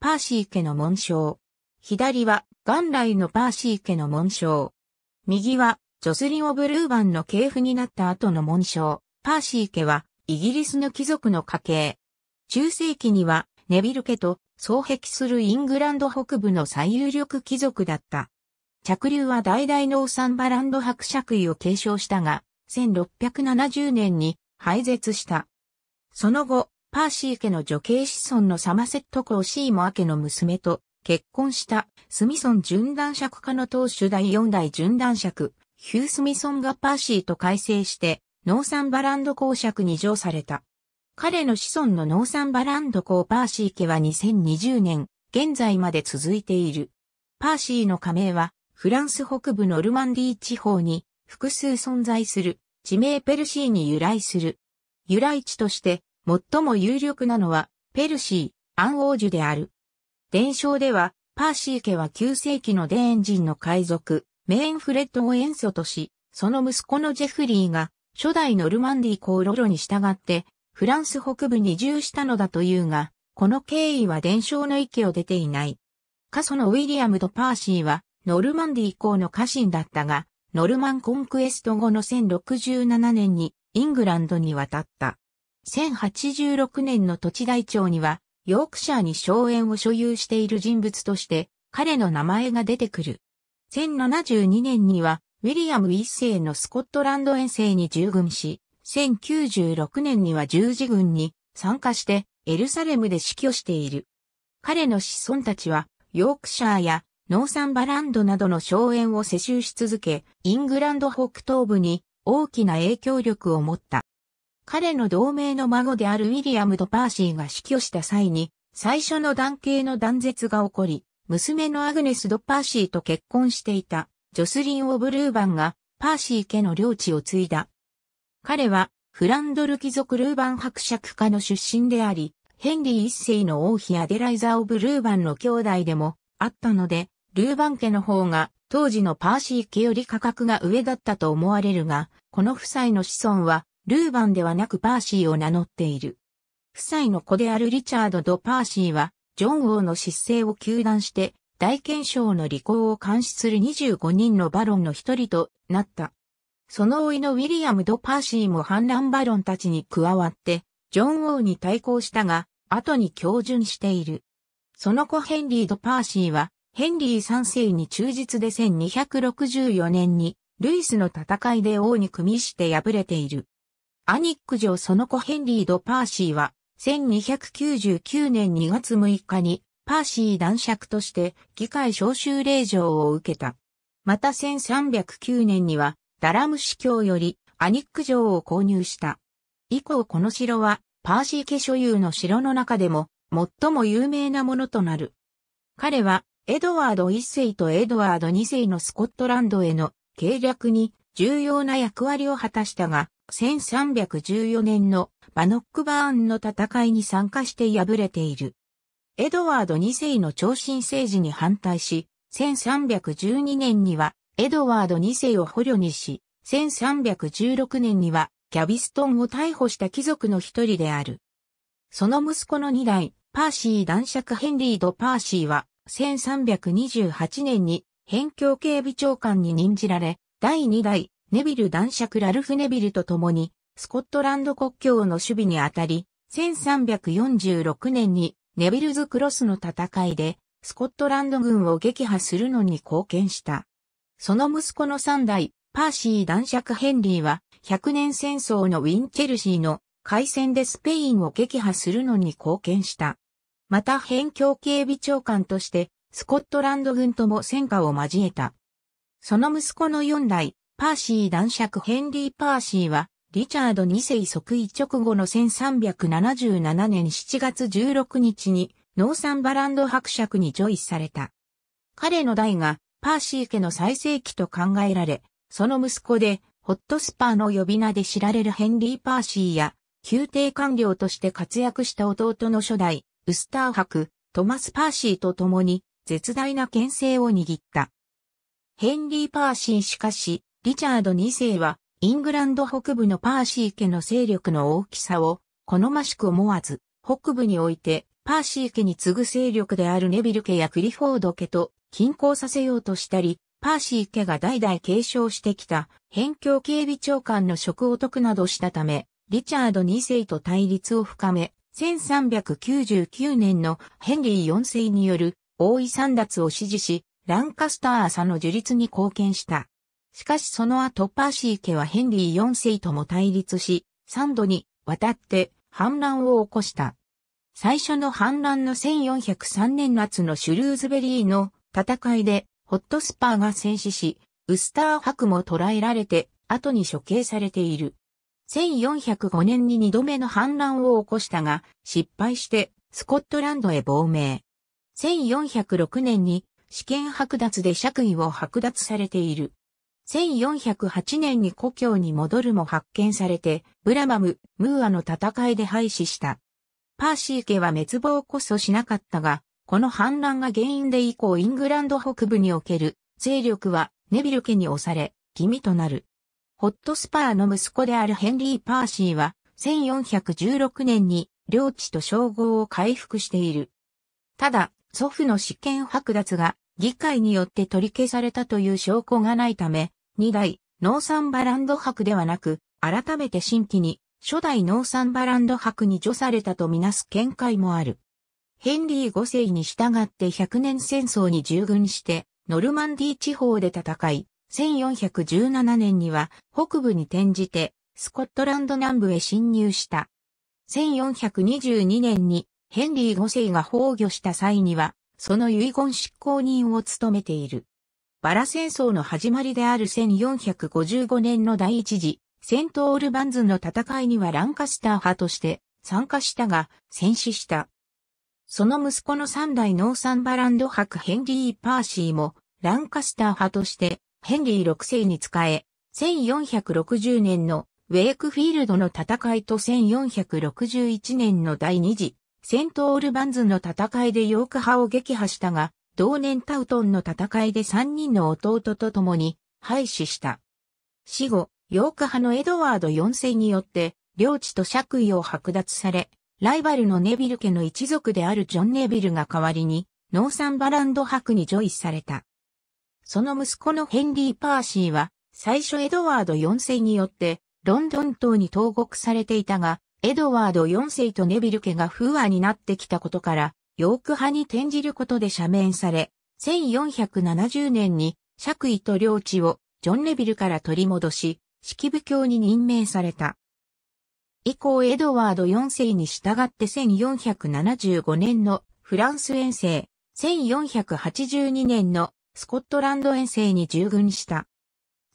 パーシー家の紋章。左は元来のパーシー家の紋章。右はジョスリン・オブルーバンの系譜になった後の紋章。パーシー家はイギリスの貴族の家系。中世紀にはネビル家と双璧するイングランド北部の最有力貴族だった。着流は代々のオサンバランド伯爵位を継承したが、1670年に廃絶した。その後、パーシー家の女系子孫のサマセット公シーモア家の娘と結婚したスミソン純男爵家の当主第4代純男爵、ヒュースミソンがパーシーと改正してノーサンバランド公爵に譲された。彼の子孫のノーサンバランド公パーシー家は2020年、現在まで続いている。パーシーの加盟は、フランス北部ノルマンディー地方に複数存在する地名ペルシーに由来する。由来地として最も有力なのは、ペルシー、アン王樹である。伝承では、パーシー家は9世紀のデーン人の海賊、メーンフレッドを演奏とし、その息子のジェフリーが、初代ノルマンディー公ロロに従って、フランス北部に移住したのだというが、この経緯は伝承の域を出ていない。過疎のウィリアムとパーシーは、ノルマンディー公の家臣だったが、ノルマンコンクエスト後の1067年にイングランドに渡った。1086年の土地台帳には、ヨークシャーに荘園を所有している人物として、彼の名前が出てくる。1072年には、ウィリアム一世のスコットランド遠征に従軍し、1096年には十字軍に参加してエルサレムで死去している。彼の子孫たちは、ヨークシャーやノーサンバランドなどの荘園を世襲し続け、イングランド北東部に大きな影響力を持った。彼の同盟の孫であるウィリアムとパーシーが死去した際に、最初の男系の断絶が起こり、娘のアグネス・ド・パーシーと結婚していた、ジョスリン・オブルーバンが、パーシー家の領地を継いだ。彼は、フランドル貴族ルーバン伯爵家の出身であり、ヘンリー一世の王妃アデライザ・オブ・ルーバンの兄弟でもあったので、ルーバン家の方が当時のパーシー家より価格が上だったと思われるが、この夫妻の子孫はルーバンではなくパーシーを名乗っている。夫妻の子であるリチャード・ド・パーシーは、ジョン王の失政を糾弾して、大憲章の履行を監視する25人のバロンの一人となった。その老いのウィリアム・ド・パーシーも反乱バロンたちに加わって、ジョン王に対抗したが、後に教順している。その子ヘンリー・ド・パーシーは、ヘンリー3世に忠実で1264年に、ルイスの戦いで王に組みして敗れている。アニック城その子ヘンリー・ド・パーシーは、1299年2月6日に、パーシー男爵として議会招集令状を受けた。また1309年には、ダラム司教よりアニック城を購入した。以降この城は、パーシー家所有の城の中でも、最も有名なものとなる。彼は、エドワード1世とエドワード2世のスコットランドへの計略に重要な役割を果たしたが、1314年のバノックバーンの戦いに参加して敗れている。エドワード2世の超新政治に反対し、1312年にはエドワード2世を捕虜にし、1316年にはキャビストンを逮捕した貴族の一人である。その息子の二代、パーシー男爵ヘンリード・パーシーは、1328年に辺境警備長官に任じられ、第二代、ネビル男爵ラルフ・ネビルと共に、スコットランド国境の守備にあたり、1346年にネビルズ・クロスの戦いで、スコットランド軍を撃破するのに貢献した。その息子の三代、パーシー男爵ヘンリーは、100年戦争のウィンチェルシーの海戦でスペインを撃破するのに貢献した。また、辺境警備長官として、スコットランド軍とも戦果を交えた。その息子の4代、パーシー男爵ヘンリー・パーシーは、リチャード2世即位直後の1377年7月16日に、ノーサンバランド伯爵にジョイされた。彼の代が、パーシー家の最盛期と考えられ、その息子で、ホットスパーの呼び名で知られるヘンリー・パーシーや、宮廷官僚として活躍した弟の初代、ウスター伯、トマス・パーシーと共に、絶大な牽制を握った。ヘンリー・パーシーしかし、リチャード2世は、イングランド北部のパーシー家の勢力の大きさを好ましく思わず、北部においてパーシー家に次ぐ勢力であるネビル家やクリフォード家と均衡させようとしたり、パーシー家が代々継承してきた辺境警備長官の職を解くなどしたため、リチャード2世と対立を深め、1399年のヘンリー4世による王位三奪を支持し、ランカスター朝の樹立に貢献した。しかしその後パーシー家はヘンリー4世とも対立し、3度にわたって反乱を起こした。最初の反乱の1403年夏のシュルーズベリーの戦いで、ホットスパーが戦死し、ウスター博も捕らえられて、後に処刑されている。1405年に2度目の反乱を起こしたが、失敗してスコットランドへ亡命。1406年に試験剥奪で爵位を剥奪されている。1408年に故郷に戻るも発見されて、ブラマム、ムーアの戦いで廃止した。パーシー家は滅亡こそしなかったが、この反乱が原因で以降イングランド北部における勢力はネビル家に押され、気味となる。ホットスパーの息子であるヘンリー・パーシーは、1416年に領地と称号を回復している。ただ、祖父の試験剥奪が議会によって取り消されたという証拠がないため、2代、ノーサンバランド博ではなく、改めて新規に、初代ノーサンバランド博に除されたとみなす見解もある。ヘンリー5世に従って100年戦争に従軍して、ノルマンディ地方で戦い、1417年には北部に転じて、スコットランド南部へ侵入した。1422年にヘンリー5世が崩御した際には、その遺言執行人を務めている。バラ戦争の始まりである1455年の第一次、セントオールバンズの戦いにはランカスター派として参加したが、戦死した。その息子の三代ノーサンバランド伯ヘンリー・パーシーも、ランカスター派として、ヘンリー6世に仕え、1460年のウェイクフィールドの戦いと1461年の第二次、セントオールバンズの戦いでヨーク派を撃破したが、同年タウトンの戦いで3人の弟と共に廃止した。死後、ヨーク派のエドワード4世によって、領地と爵位を剥奪され、ライバルのネビル家の一族であるジョン・ネビルが代わりに、ノーサンバランド伯に除位された。その息子のヘンリー・パーシーは、最初エドワード4世によって、ロンドン島に投獄されていたが、エドワード4世とネビル家が不和になってきたことから、ヨーク派に転じることで赦免され、1470年に爵位と領地をジョン・レビルから取り戻し、式部教に任命された。以降エドワード4世に従って1475年のフランス遠征、1482年のスコットランド遠征に従軍した。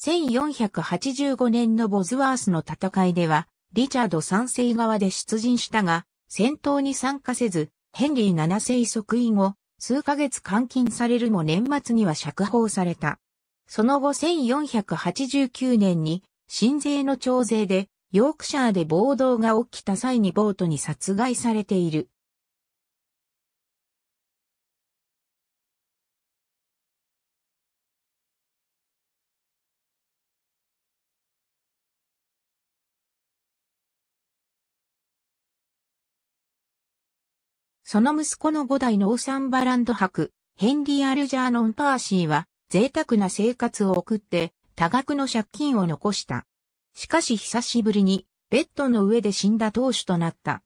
1485年のボズワースの戦いでは、リチャード3世側で出陣したが、戦闘に参加せず、ヘンリー7世即位後、数ヶ月監禁されるも年末には釈放された。その後1489年に、新税の徴税で、ヨークシャーで暴動が起きた際にボートに殺害されている。その息子の5代のオーサンバランド博、ヘンリー・アルジャーノン・パーシーは、贅沢な生活を送って、多額の借金を残した。しかし久しぶりに、ベッドの上で死んだ当主となった。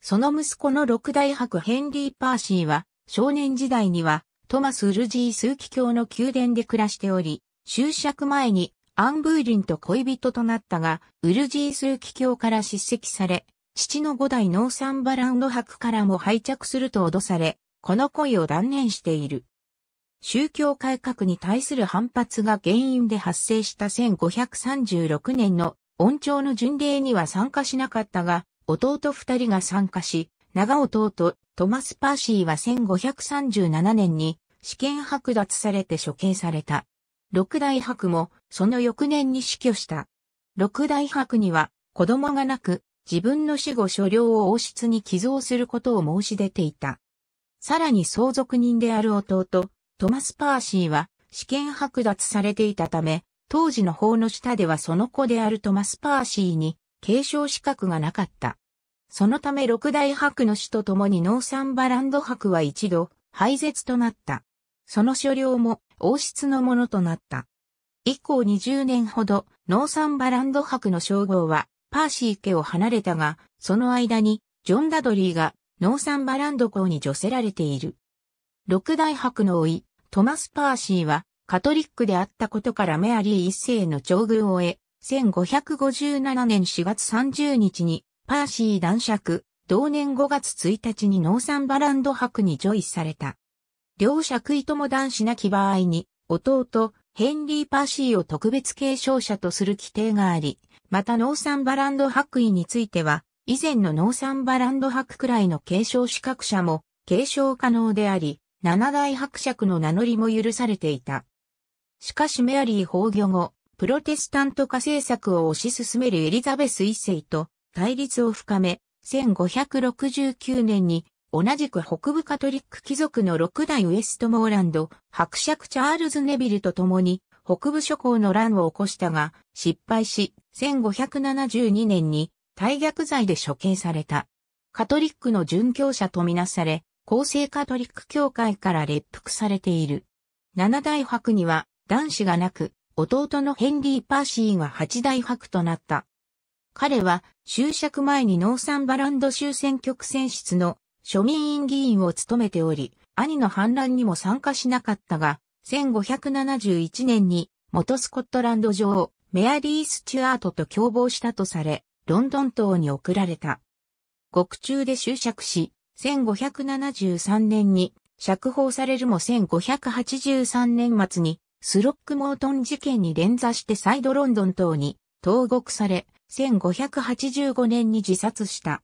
その息子の六代博ヘンリー・パーシーは、少年時代には、トマス・ウルジースーキ教の宮殿で暮らしており、就職前にアン・ブーリンと恋人となったが、ウルジースーキ教から叱責され、父の五代ノーサンバランド博からも拝着すると脅され、この恋を断念している。宗教改革に対する反発が原因で発生した1536年の恩朝の巡礼には参加しなかったが、弟二人が参加し、長弟トマス・パーシーは1537年に試験剥奪されて処刑された。六大博もその翌年に死去した。六大博には子供がなく、自分の死後所領を王室に寄贈することを申し出ていた。さらに相続人である弟、トマス・パーシーは試験剥奪されていたため、当時の法の下ではその子であるトマス・パーシーに継承資格がなかった。そのため六大白の死とともにノーサンバランド白は一度廃絶となった。その所領も王室のものとなった。以降20年ほどノーサンバランド白の称号はパーシー家を離れたが、その間に、ジョン・ダドリーが、ノーサンバランド校に除せられている。六大伯の老い、トマス・パーシーは、カトリックであったことからメアリー一世の長軍を得、1557年4月30日に、パーシー男爵、同年5月1日にノーサンバランド伯にジョイされた。両爵位とも男子なき場合に、弟、ヘンリー・パーシーを特別継承者とする規定があり、またノーサンバランド白衣については、以前のノーサンバランド白くらいの継承資格者も継承可能であり、七大伯爵の名乗りも許されていた。しかしメアリー崩御後、プロテスタント化政策を推し進めるエリザベス一世と対立を深め、1569年に同じく北部カトリック貴族の六代ウエストモーランド、伯爵チャールズ・ネビルと共に北部諸侯の乱を起こしたが、失敗し、1572年に大逆罪で処刑された。カトリックの殉教者とみなされ、公正カトリック教会から列服されている。七大伯には男子がなく、弟のヘンリー・パーシーが八大伯となった。彼は就職前にノーサンバランド州選挙区選出の庶民院議員を務めており、兄の反乱にも参加しなかったが、1571年に元スコットランド女王メアリー・スチュアートと共謀したとされ、ロンドン島に送られた。獄中で執着し、1573年に釈放されるも1583年末にスロックモートン事件に連座してサイドロンドン島に投獄され、1585年に自殺した。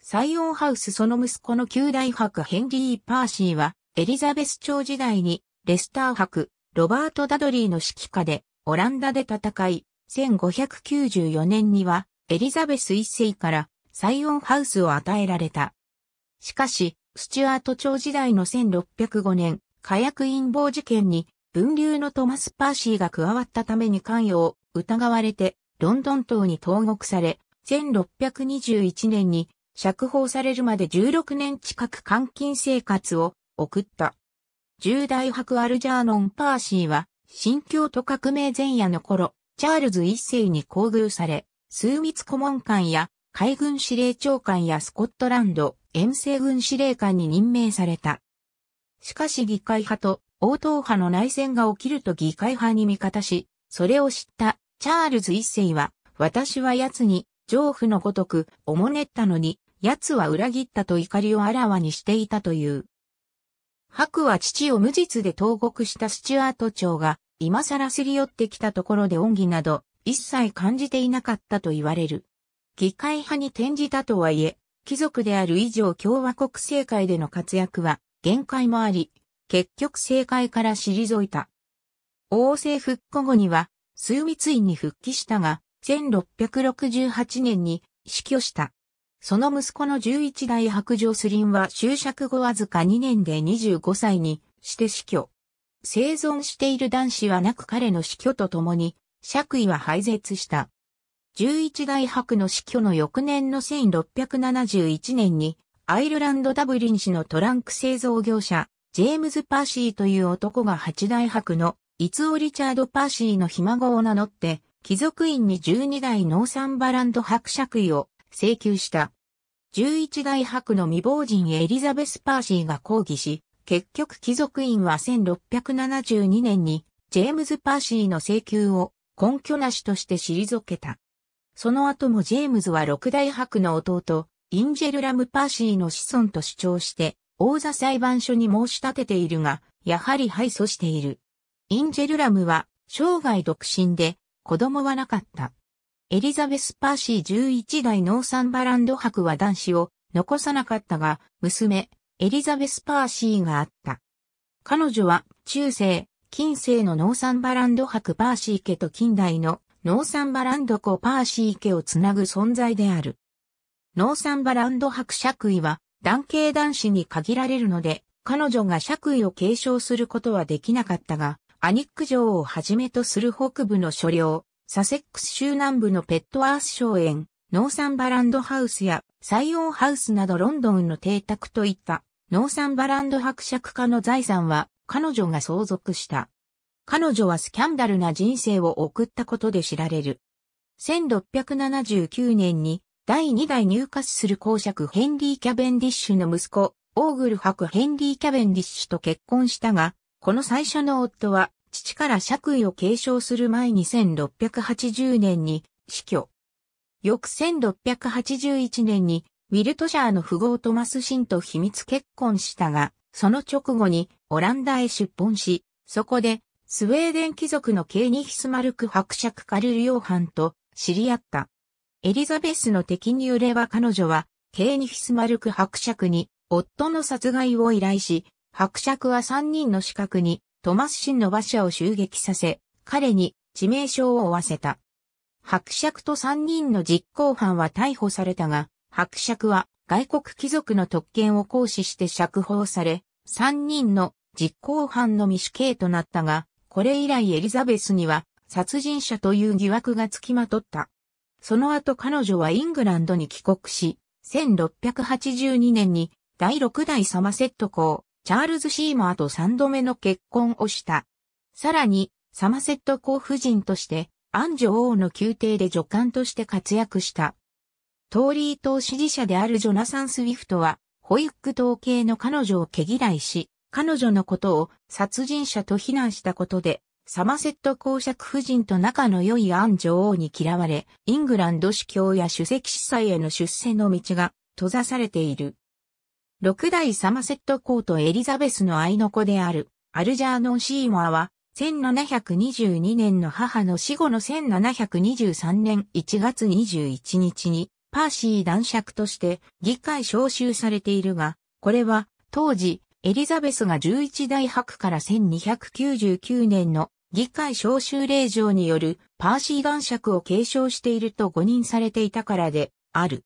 サイオンハウスその息子の旧大伯ヘンリー・パーシーは、エリザベス朝時代にレスター博、ロバート・ダドリーの指揮下で、オランダで戦い、1594年には、エリザベス一世から、サイオンハウスを与えられた。しかし、スチュアート朝時代の1605年、火薬陰謀事件に、分流のトマス・パーシーが加わったために関与を疑われて、ロンドン島に投獄され、1621年に釈放されるまで16年近く監禁生活を送った。重大博アルジャーノン・パーシーは、新教徒革命前夜の頃、チャールズ一世に厚遇され、枢密顧問官や海軍司令長官やスコットランド遠征軍司令官に任命された。しかし議会派と王党派の内戦が起きると議会派に味方し、それを知ったチャールズ一世は、私は奴に、上夫のごとく、おもねったのに、奴は裏切ったと怒りをあらわにしていたという。白は父を無実で投獄したスチュアート長が、今更すり寄ってきたところで恩義など、一切感じていなかったと言われる。議会派に転じたとはいえ、貴族である以上共和国政界での活躍は限界もあり、結局政界から退いた。王政復古後には、枢密院に復帰したが、1668年に死去した。その息子の11代白状スリンは就職後わずか2年で25歳にして死去。生存している男子はなく彼の死去とともに、爵位は廃絶した。11代白の死去の翌年の1671年に、アイルランドダブリン市のトランク製造業者、ジェームズ・パーシーという男が8代白の、イツオ・リチャード・パーシーのひ孫を名乗って、貴族院に12代ノーサンバランド伯爵位を請求した。11大白の未亡人エリザベス・パーシーが抗議し、結局貴族院は1672年にジェームズ・パーシーの請求を根拠なしとして退けた。その後もジェームズは六大白の弟、インジェルラム・パーシーの子孫と主張して、王座裁判所に申し立てているが、やはり敗訴している。インジェルラムは生涯独身で、子供はなかった。エリザベス・パーシー11代ノーサンバランド博は男子を残さなかったが、娘、エリザベス・パーシーがあった。彼女は中世、近世のノーサンバランド博パーシー家と近代のノーサンバランド子パーシー家をつなぐ存在である。ノーサンバランド博爵位は男系男子に限られるので、彼女が爵位を継承することはできなかったが、アニック城をはじめとする北部の所領、サセックス州南部のペットアース荘園、ノーサンバランドハウスやサイオンハウスなどロンドンの邸宅といったノーサンバランド伯爵家の財産は彼女が相続した。彼女はスキャンダルな人生を送ったことで知られる。1679年に第2代入荷する公爵ヘンリー・キャベンディッシュの息子、オーグル伯ヘンリー・キャベンディッシュと結婚したが、この最初の夫は父から爵位を継承する前に1680年に死去。翌1681年にウィルトシャーの富豪トマス・シンと秘密結婚したが、その直後にオランダへ出奔し、そこでスウェーデン貴族のケーニヒスマルク伯爵カルル・ヨーハンと知り合った。エリザベスの敵によれば彼女はケーニヒスマルク伯爵に夫の殺害を依頼し、伯爵は3人の資格にトマス神の馬車を襲撃させ、彼に致命傷を負わせた。伯爵と3人の実行犯は逮捕されたが、伯爵は外国貴族の特権を行使して釈放され、3人の実行犯のみ死刑となったが、これ以来エリザベスには殺人者という疑惑がつきまとった。その後彼女はイングランドに帰国し、1682年に第6代サマセット公チャールズ・シーマーと三度目の結婚をした。さらに、サマセット公夫人として、アン女王の宮廷で助官として活躍した。トーリー党支持者であるジョナサン・スウィフトは、ホイック党系の彼女を毛嫌いし、彼女のことを殺人者と非難したことで、サマセット公爵夫人と仲の良いアン女王に嫌われ、イングランド司教や主席司祭への出世の道が閉ざされている。六代サマセット公とエリザベスの愛の子である、アルジャーノン・シーモアは、1722年の母の死後の1723年1月21日に、パーシー男爵として議会招集されているが、これは当時エリザベスが11代白から1299年の議会招集令状によるパーシー男爵を継承していると誤認されていたからである。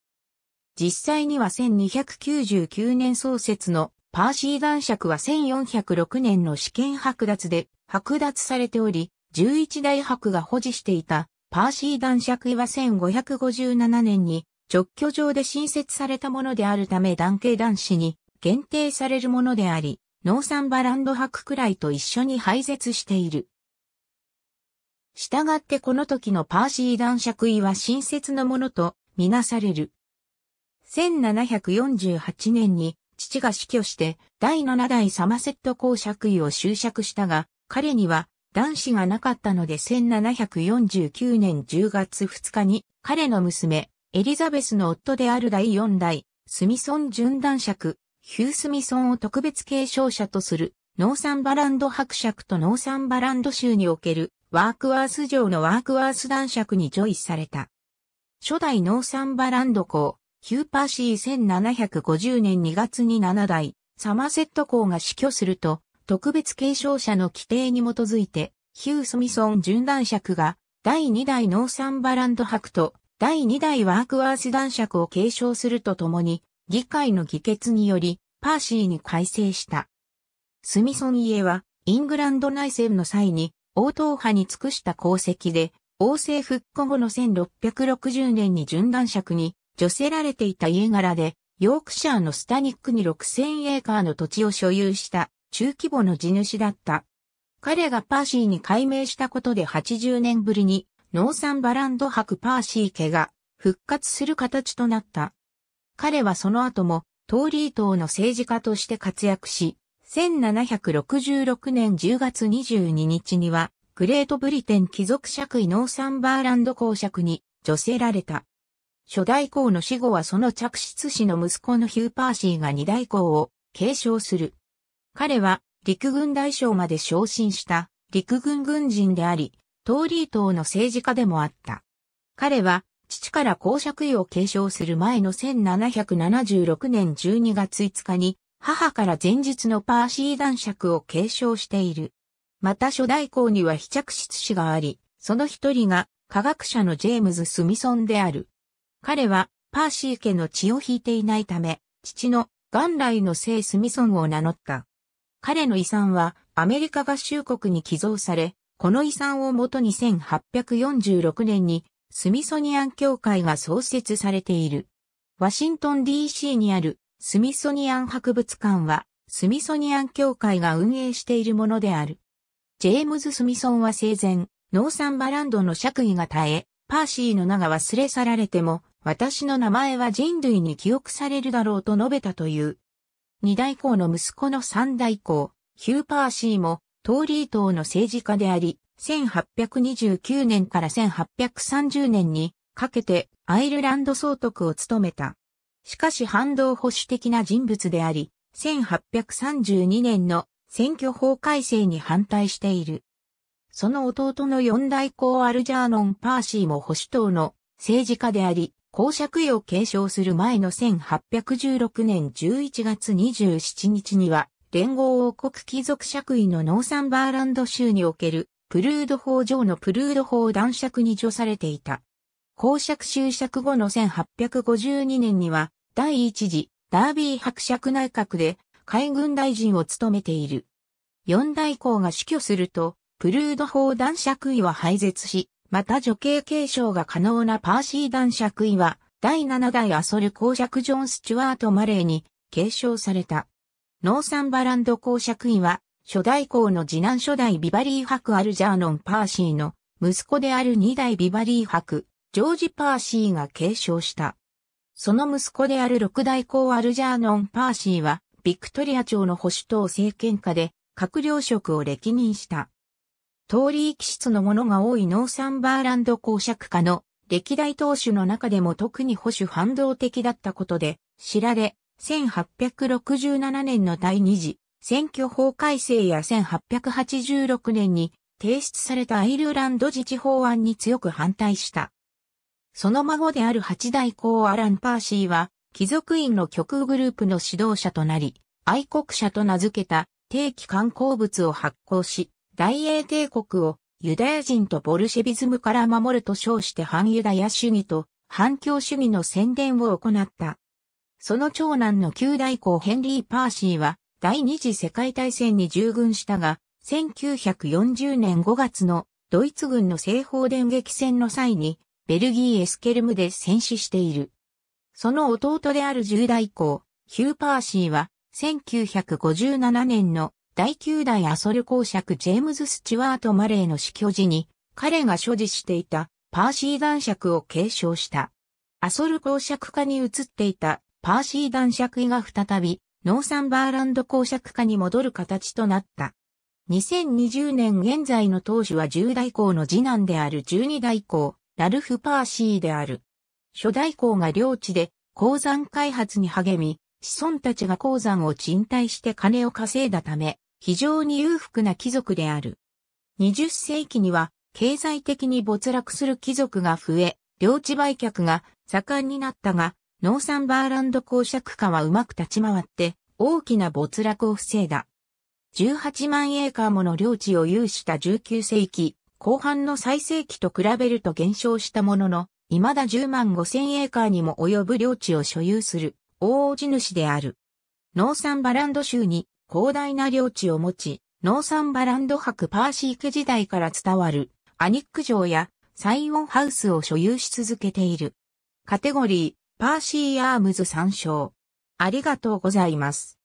実際には1299年創設のパーシー男爵は1406年の試験剥奪で剥奪されており、11大伯が保持していたパーシー男爵位は1557年に直居上で新設されたものであるため男系男子に限定されるものであり、農産バランド博くらいと一緒に廃絶している。従ってこの時のパーシー男爵位は新設のものとみなされる。1748年に父が死去して第7代サマセット公爵位を就職したが、彼には男子がなかったので1749年10月2日に彼の娘、エリザベスの夫である第4代、スミソン準男爵、ヒュー・スミソンを特別継承者とする、ノーサンバランド伯爵とノーサンバランド州における、ワークワース城のワークワース男爵にジョイされた。初代ノーサンバランド公、ヒューパーシー1750年2月に7代、サマセット公が死去すると、特別継承者の規定に基づいて、ヒュー・スミソン準男爵が、第2代ノーサンバランド博と、第2代ワークワース男爵を継承するとともに、議会の議決により、パーシーに改正した。スミソン家は、イングランド内戦の際に、王党派に尽くした功績で、王政復古後の1660年に準男爵に除せられていた家柄で、ヨークシャーのスタニックに6000エーカーの土地を所有した中規模の地主だった。彼がパーシーに改名したことで80年ぶりにノーサンバランド博パーシー家が復活する形となった。彼はその後もトーリー島の政治家として活躍し、1766年10月22日にはグレートブリテン貴族爵位ノーサンバーランド公爵に女せられた。初代公の死後はその着室師の息子のヒューパーシーが二代公を継承する。彼は陸軍大将まで昇進した陸軍軍人であり、ーリー党の政治家でもあった。彼は父から公爵位を継承する前の1776年12月5日に母から前日のパーシー男爵を継承している。また初代公には非着室師があり、その一人が科学者のジェームズ・スミソンである。彼はパーシー家の血を引いていないため、父の元来の聖スミソンを名乗った。彼の遺産はアメリカ合衆国に寄贈され、この遺産をもとに1846年にスミソニアン協会が創設されている。ワシントン DC にあるスミソニアン博物館はスミソニアン協会が運営しているものである。ジェームズ・スミソンは生前、ノーサンバランドの爵位が絶え、パーシーの名が忘れ去られても、私の名前は人類に記憶されるだろうと述べたという。二代公の息子の三代公、ヒューパーシーも、トーリー党の政治家であり、1829年から1830年にかけてアイルランド総督を務めた。しかし反動保守的な人物であり、1832年の選挙法改正に反対している。その弟の四代公アルジャーノン・パーシーも保守党の政治家であり、公爵位を継承する前の1816年11月27日には、連合王国貴族爵位のノーサンバーランド州における、プルード法上のプルード法男爵に除されていた。公爵就爵後の1852年には、第一次、ダービー伯爵内閣で、海軍大臣を務めている。四大公が死去すると、プルード法男爵位は廃絶し、また女系継承が可能なパーシー男爵位は、第7代アソル公爵ジョン・スチュワート・マレーに継承された。ノーサンバランド公爵位は、初代公の次男初代ビバリー博アルジャーノン・パーシーの息子である2代ビバリー博、ジョージ・パーシーが継承した。その息子である6代公アルジャーノン・パーシーは、ビクトリア朝の保守党政権下で、閣僚職を歴任した。通り気質のものが多いノーサンバーランド公爵家の歴代当主の中でも特に保守反動的だったことで知られ、1867年の第二次選挙法改正や1886年に提出されたアイルランド自治法案に強く反対した。その孫である八代公アラン・パーシーは、貴族院の極右グループの指導者となり、愛国者と名付けた定期観光物を発行し、大英帝国をユダヤ人とボルシェビズムから守ると称して反ユダヤ主義と反共主義の宣伝を行った。その長男の旧大公ヘンリー・パーシーは第二次世界大戦に従軍したが、1940年5月のドイツ軍の西方電撃戦の際にベルギー・エスケルムで戦死している。その弟である十代公、ヒュー・パーシーは1957年の第9代アソル公爵ジェームズ・スチュワート・マレーの死去時に、彼が所持していたパーシー男爵を継承した。アソル公爵家に移っていたパーシー男爵位が再び、ノーサンバーランド公爵家に戻る形となった。2020年現在の当主は10代公の次男である12代公、ラルフ・パーシーである。初代公が領地で鉱山開発に励み、子孫たちが鉱山を賃貸して金を稼いだため、非常に裕福な貴族である。20世紀には経済的に没落する貴族が増え、領地売却が盛んになったが、ノーサンバーランド公爵家はうまく立ち回って大きな没落を防いだ。18万エーカーもの領地を有した19世紀後半の最盛期と比べると減少したものの、未だ10万5千エーカーにも及ぶ領地を所有する大王子主である。ノーサンバランド州に広大な領地を持ち、ノーサンバランド博パーシー家時代から伝わるアニック城やサイオンハウスを所有し続けている。カテゴリー、パーシーアームズ参照。ありがとうございます。